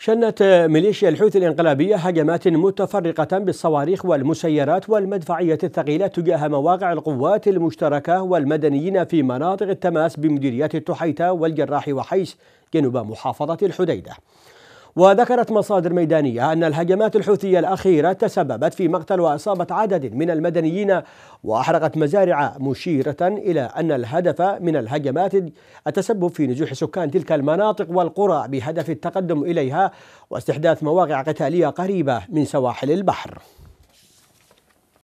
شنت ميليشيا الحوثي الانقلابية هجمات متفرقة بالصواريخ والمسيرات والمدفعية الثقيلة تجاه مواقع القوات المشتركة والمدنيين في مناطق التماس بمديريات التحيتة والجراح وحيس جنوب محافظة الحديدة وذكرت مصادر ميدانية أن الهجمات الحوثية الأخيرة تسببت في مقتل وإصابة عدد من المدنيين وأحرقت مزارع مشيرة إلى أن الهدف من الهجمات التسبب في نزوح سكان تلك المناطق والقرى بهدف التقدم إليها واستحداث مواقع قتالية قريبة من سواحل البحر